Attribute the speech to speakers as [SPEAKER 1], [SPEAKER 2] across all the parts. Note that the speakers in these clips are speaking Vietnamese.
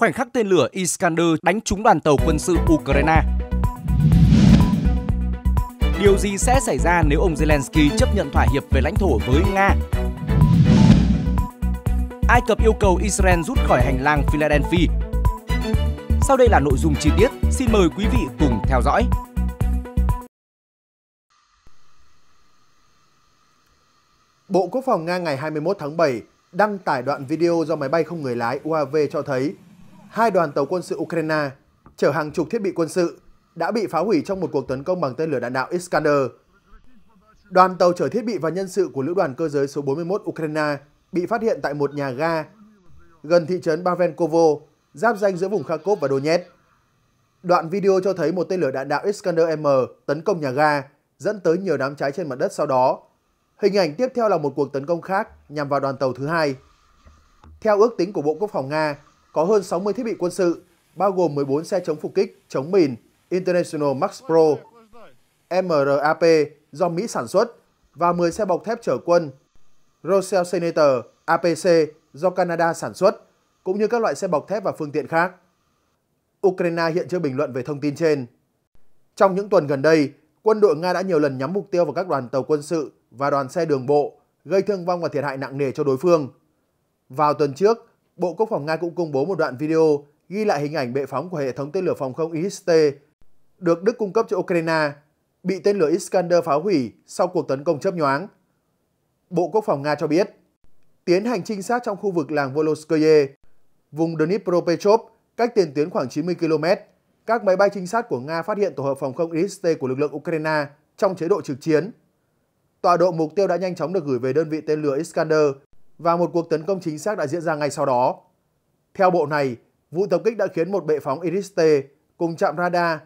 [SPEAKER 1] khoảnh khắc tên lửa Iskander đánh trúng đoàn tàu quân sự Ukraine. Điều gì sẽ xảy ra nếu ông Zelensky chấp nhận thỏa hiệp về lãnh thổ với Nga? Ai Cập yêu cầu Israel rút khỏi hành lang Philadelphia. Sau đây là nội dung chi tiết, xin mời quý vị cùng theo dõi.
[SPEAKER 2] Bộ Quốc phòng Nga ngày 21 tháng 7 đăng tải đoạn video do máy bay không người lái UAV cho thấy hai đoàn tàu quân sự Ukraine chở hàng chục thiết bị quân sự đã bị phá hủy trong một cuộc tấn công bằng tên lửa đạn đạo Iskander. Đoàn tàu chở thiết bị và nhân sự của lữ đoàn cơ giới số 41 Ukraine bị phát hiện tại một nhà ga gần thị trấn Bavenkovo, giáp danh giữa vùng Kharkov và Donetsk. Đoạn video cho thấy một tên lửa đạn đạo Iskander-M tấn công nhà ga, dẫn tới nhiều đám cháy trên mặt đất sau đó. Hình ảnh tiếp theo là một cuộc tấn công khác nhằm vào đoàn tàu thứ hai. Theo ước tính của Bộ Quốc phòng Nga, có hơn 60 thiết bị quân sự, bao gồm 14 xe chống phục kích, chống mìn International Max Pro, MRAP do Mỹ sản xuất và 10 xe bọc thép chở quân Rosell Senator APC do Canada sản xuất, cũng như các loại xe bọc thép và phương tiện khác. Ukraine hiện chưa bình luận về thông tin trên. Trong những tuần gần đây, quân đội Nga đã nhiều lần nhắm mục tiêu vào các đoàn tàu quân sự và đoàn xe đường bộ, gây thương vong và thiệt hại nặng nề cho đối phương. Vào tuần trước, Bộ Quốc phòng Nga cũng công bố một đoạn video ghi lại hình ảnh bệ phóng của hệ thống tên lửa phòng không IST được Đức cung cấp cho Ukraine bị tên lửa Iskander phá hủy sau cuộc tấn công chớp nhoáng. Bộ Quốc phòng Nga cho biết, tiến hành trinh sát trong khu vực làng Voloskoye, vùng Dnipropetrovsk, cách tiền tuyến khoảng 90 km, các máy bay trinh sát của Nga phát hiện tổ hợp phòng không IST của lực lượng Ukraine trong chế độ trực chiến. Tọa độ mục tiêu đã nhanh chóng được gửi về đơn vị tên lửa Iskander và một cuộc tấn công chính xác đã diễn ra ngay sau đó. Theo bộ này, vụ tập kích đã khiến một bệ phóng Iris-T cùng trạm radar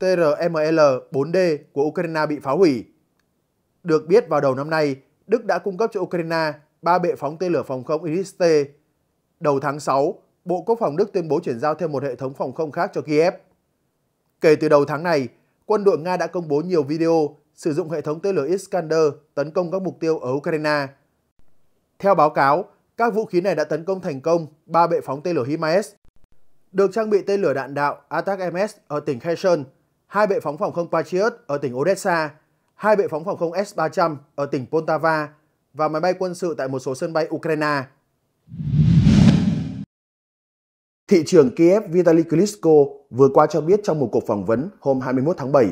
[SPEAKER 2] TRML-4D của Ukraine bị phá hủy. Được biết vào đầu năm nay, Đức đã cung cấp cho Ukraine ba bệ phóng tên lửa phòng không Iris-T. Đầu tháng 6, Bộ Quốc phòng Đức tuyên bố chuyển giao thêm một hệ thống phòng không khác cho Kiev. Kể từ đầu tháng này, quân đội Nga đã công bố nhiều video sử dụng hệ thống tên lửa Iskander tấn công các mục tiêu ở Ukraine – theo báo cáo, các vũ khí này đã tấn công thành công ba bệ phóng tên lửa HIMARS được trang bị tên lửa đạn đạo ATAC-MS ở tỉnh Kherson, hai bệ phóng phòng không Patriot ở tỉnh Odessa, hai bệ phóng phòng không S-300 ở tỉnh Poltava và máy bay quân sự tại một số sân bay Ukraine. Thị trưởng Kiev Vitaly Klitschko vừa qua cho biết trong một cuộc phỏng vấn hôm 21 tháng 7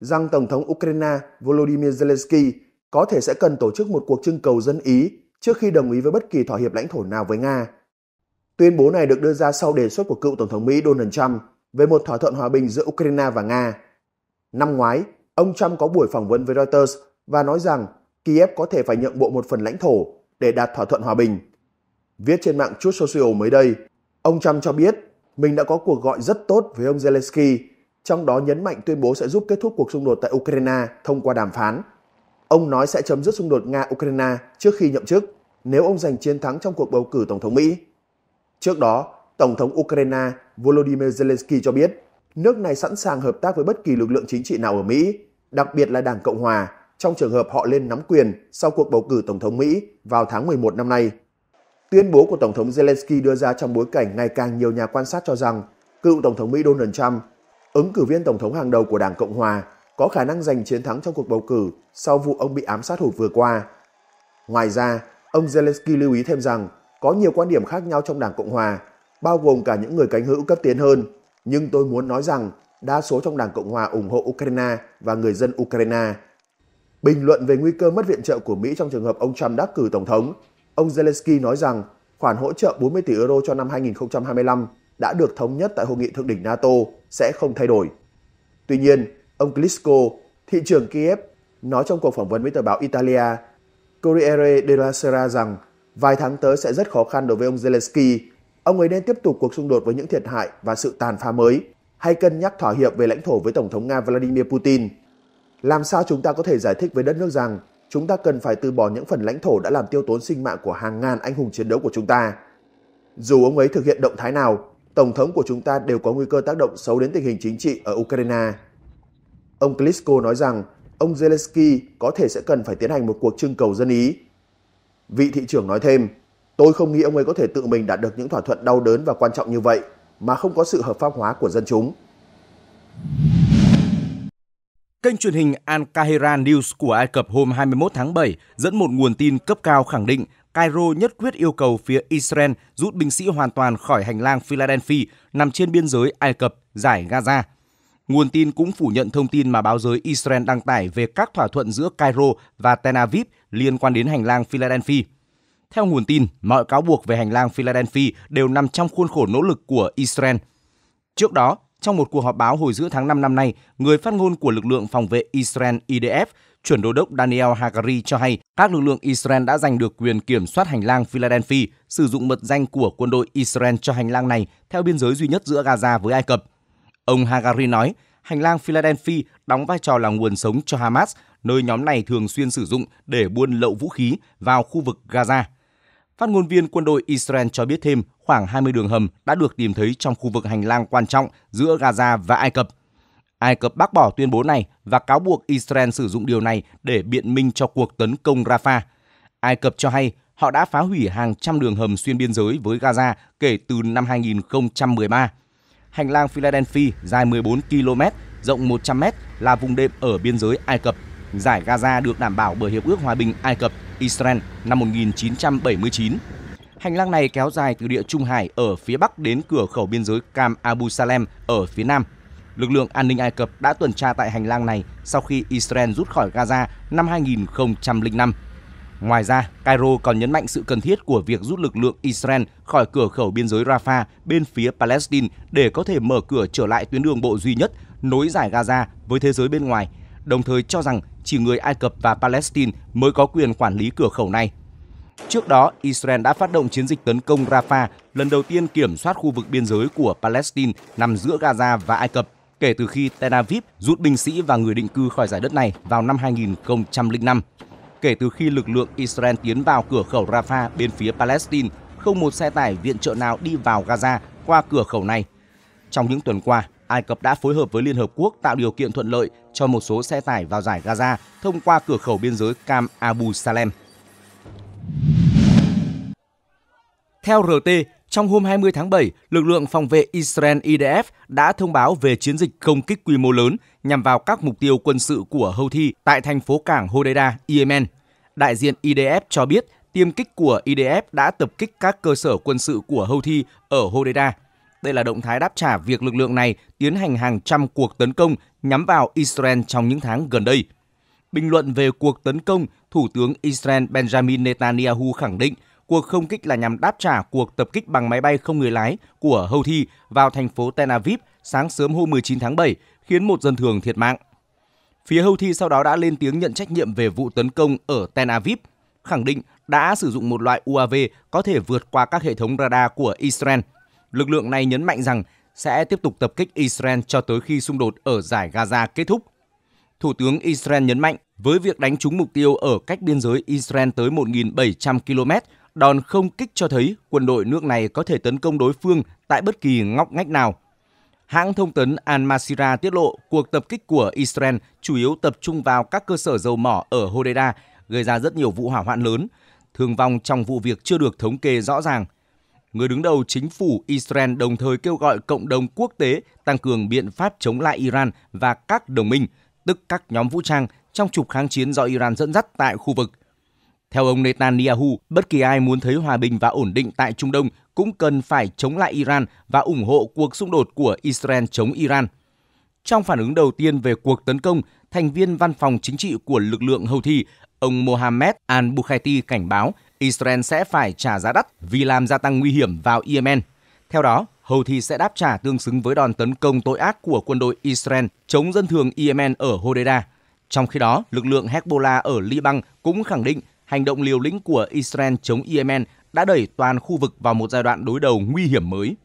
[SPEAKER 2] rằng Tổng thống Ukraine Volodymyr Zelensky có thể sẽ cần tổ chức một cuộc trưng cầu dân Ý trước khi đồng ý với bất kỳ thỏa hiệp lãnh thổ nào với Nga. Tuyên bố này được đưa ra sau đề xuất của cựu Tổng thống Mỹ Donald Trump về một thỏa thuận hòa bình giữa Ukraine và Nga. Năm ngoái, ông Trump có buổi phỏng vấn với Reuters và nói rằng Kiev có thể phải nhượng bộ một phần lãnh thổ để đạt thỏa thuận hòa bình. Viết trên mạng Truth Social mới đây, ông Trump cho biết mình đã có cuộc gọi rất tốt với ông Zelensky, trong đó nhấn mạnh tuyên bố sẽ giúp kết thúc cuộc xung đột tại Ukraine thông qua đàm phán Ông nói sẽ chấm dứt xung đột Nga-Ukraine trước khi nhậm chức nếu ông giành chiến thắng trong cuộc bầu cử Tổng thống Mỹ. Trước đó, Tổng thống Ukraine Volodymyr Zelensky cho biết nước này sẵn sàng hợp tác với bất kỳ lực lượng chính trị nào ở Mỹ, đặc biệt là Đảng Cộng Hòa, trong trường hợp họ lên nắm quyền sau cuộc bầu cử Tổng thống Mỹ vào tháng 11 năm nay. Tuyên bố của Tổng thống Zelensky đưa ra trong bối cảnh ngày càng nhiều nhà quan sát cho rằng cựu Tổng thống Mỹ Donald Trump, ứng cử viên Tổng thống hàng đầu của Đảng Cộng Hòa có khả năng giành chiến thắng trong cuộc bầu cử sau vụ ông bị ám sát hụt vừa qua. Ngoài ra, ông Zelensky lưu ý thêm rằng có nhiều quan điểm khác nhau trong Đảng Cộng Hòa, bao gồm cả những người cánh hữu cấp tiến hơn. Nhưng tôi muốn nói rằng đa số trong Đảng Cộng Hòa ủng hộ Ukraine và người dân Ukraine. Bình luận về nguy cơ mất viện trợ của Mỹ trong trường hợp ông Trump đắc cử Tổng thống, ông Zelensky nói rằng khoản hỗ trợ 40 tỷ euro cho năm 2025 đã được thống nhất tại hội nghị thượng đỉnh NATO sẽ không thay đổi. Tuy nhiên, Ông Klitschko, thị trưởng Kiev, nói trong cuộc phỏng vấn với tờ báo Italia, Corriere della Sera rằng vài tháng tới sẽ rất khó khăn đối với ông Zelensky. Ông ấy nên tiếp tục cuộc xung đột với những thiệt hại và sự tàn phá mới, hay cân nhắc thỏa hiệp về lãnh thổ với Tổng thống Nga Vladimir Putin. Làm sao chúng ta có thể giải thích với đất nước rằng chúng ta cần phải từ bỏ những phần lãnh thổ đã làm tiêu tốn sinh mạng của hàng ngàn anh hùng chiến đấu của chúng ta? Dù ông ấy thực hiện động thái nào, Tổng thống của chúng ta đều có nguy cơ tác động xấu đến tình hình chính trị ở Ukraine. Ông Klitschko nói rằng ông Zelensky có thể sẽ cần phải tiến hành một cuộc trưng cầu dân Ý. Vị thị trưởng nói thêm, tôi không nghĩ ông ấy có thể tự mình đạt được những thỏa thuận đau đớn và quan trọng như vậy mà không có sự hợp pháp hóa của dân chúng.
[SPEAKER 1] Kênh truyền hình Al Kahira News của Ai Cập hôm 21 tháng 7 dẫn một nguồn tin cấp cao khẳng định Cairo nhất quyết yêu cầu phía Israel rút binh sĩ hoàn toàn khỏi hành lang Philadelphia nằm trên biên giới Ai Cập, giải Gaza. Nguồn tin cũng phủ nhận thông tin mà báo giới Israel đăng tải về các thỏa thuận giữa Cairo và Tel Aviv liên quan đến hành lang Philadelphia. Theo nguồn tin, mọi cáo buộc về hành lang Philadelphia đều nằm trong khuôn khổ nỗ lực của Israel. Trước đó, trong một cuộc họp báo hồi giữa tháng 5 năm nay, người phát ngôn của lực lượng phòng vệ Israel IDF, chuẩn đô đốc Daniel Hagari cho hay các lực lượng Israel đã giành được quyền kiểm soát hành lang Philadelphia, sử dụng mật danh của quân đội Israel cho hành lang này theo biên giới duy nhất giữa Gaza với Ai Cập. Ông Hagari nói, hành lang Philadelphia đóng vai trò là nguồn sống cho Hamas, nơi nhóm này thường xuyên sử dụng để buôn lậu vũ khí vào khu vực Gaza. Phát ngôn viên quân đội Israel cho biết thêm khoảng 20 đường hầm đã được tìm thấy trong khu vực hành lang quan trọng giữa Gaza và Ai Cập. Ai Cập bác bỏ tuyên bố này và cáo buộc Israel sử dụng điều này để biện minh cho cuộc tấn công Rafah. Ai Cập cho hay họ đã phá hủy hàng trăm đường hầm xuyên biên giới với Gaza kể từ năm 2013 hành lang Philadelphia dài 14 km, rộng 100 m là vùng đệm ở biên giới Ai Cập. Giải Gaza được đảm bảo bởi Hiệp ước Hòa bình Ai Cập Israel năm 1979. Hành lang này kéo dài từ địa Trung Hải ở phía bắc đến cửa khẩu biên giới Cam Abu Salem ở phía nam. Lực lượng an ninh Ai Cập đã tuần tra tại hành lang này sau khi Israel rút khỏi Gaza năm 2005. Ngoài ra, Cairo còn nhấn mạnh sự cần thiết của việc rút lực lượng Israel khỏi cửa khẩu biên giới Rafah bên phía Palestine để có thể mở cửa trở lại tuyến đường bộ duy nhất nối giải Gaza với thế giới bên ngoài, đồng thời cho rằng chỉ người Ai Cập và Palestine mới có quyền quản lý cửa khẩu này. Trước đó, Israel đã phát động chiến dịch tấn công Rafah lần đầu tiên kiểm soát khu vực biên giới của Palestine nằm giữa Gaza và Ai Cập kể từ khi Tel Aviv rút binh sĩ và người định cư khỏi giải đất này vào năm 2005 kể từ khi lực lượng Israel tiến vào cửa khẩu Rafah bên phía Palestine, không một xe tải viện trợ nào đi vào Gaza qua cửa khẩu này. Trong những tuần qua, Ai Cập đã phối hợp với Liên Hợp Quốc tạo điều kiện thuận lợi cho một số xe tải vào giải Gaza thông qua cửa khẩu biên giới Cam Abu Salem. Theo RT, trong hôm 20 tháng 7, lực lượng phòng vệ Israel IDF đã thông báo về chiến dịch công kích quy mô lớn nhằm vào các mục tiêu quân sự của Houthi tại thành phố cảng Hodeida, Yemen. Đại diện IDF cho biết tiêm kích của IDF đã tập kích các cơ sở quân sự của Houthi ở Hodeida. Đây là động thái đáp trả việc lực lượng này tiến hành hàng trăm cuộc tấn công nhắm vào Israel trong những tháng gần đây. Bình luận về cuộc tấn công, Thủ tướng Israel Benjamin Netanyahu khẳng định – Cuộc không kích là nhằm đáp trả cuộc tập kích bằng máy bay không người lái của Houthi vào thành phố Tel Aviv sáng sớm hôm 19 tháng 7, khiến một dân thường thiệt mạng. Phía Houthi sau đó đã lên tiếng nhận trách nhiệm về vụ tấn công ở Tel Aviv, khẳng định đã sử dụng một loại UAV có thể vượt qua các hệ thống radar của Israel. Lực lượng này nhấn mạnh rằng sẽ tiếp tục tập kích Israel cho tới khi xung đột ở giải Gaza kết thúc. Thủ tướng Israel nhấn mạnh với việc đánh trúng mục tiêu ở cách biên giới Israel tới 1.700 km Đòn không kích cho thấy quân đội nước này có thể tấn công đối phương tại bất kỳ ngóc ngách nào. Hãng thông tấn Al Masira tiết lộ cuộc tập kích của Israel chủ yếu tập trung vào các cơ sở dầu mỏ ở Hodeida, gây ra rất nhiều vụ hỏa hoạn lớn. Thương vong trong vụ việc chưa được thống kê rõ ràng. Người đứng đầu chính phủ Israel đồng thời kêu gọi cộng đồng quốc tế tăng cường biện pháp chống lại Iran và các đồng minh, tức các nhóm vũ trang trong trục kháng chiến do Iran dẫn dắt tại khu vực theo ông Netanyahu, bất kỳ ai muốn thấy hòa bình và ổn định tại Trung Đông cũng cần phải chống lại Iran và ủng hộ cuộc xung đột của Israel chống Iran. Trong phản ứng đầu tiên về cuộc tấn công, thành viên văn phòng chính trị của lực lượng Houthi, ông Mohammed al-Bukhaiti cảnh báo Israel sẽ phải trả giá đắt vì làm gia tăng nguy hiểm vào Yemen. Theo đó, Houthi sẽ đáp trả tương xứng với đòn tấn công tội ác của quân đội Israel chống dân thường Yemen ở Hodeida. Trong khi đó, lực lượng Hezbollah ở Liban cũng khẳng định hành động liều lĩnh của Israel chống Yemen đã đẩy toàn khu vực vào một giai đoạn đối đầu nguy hiểm mới.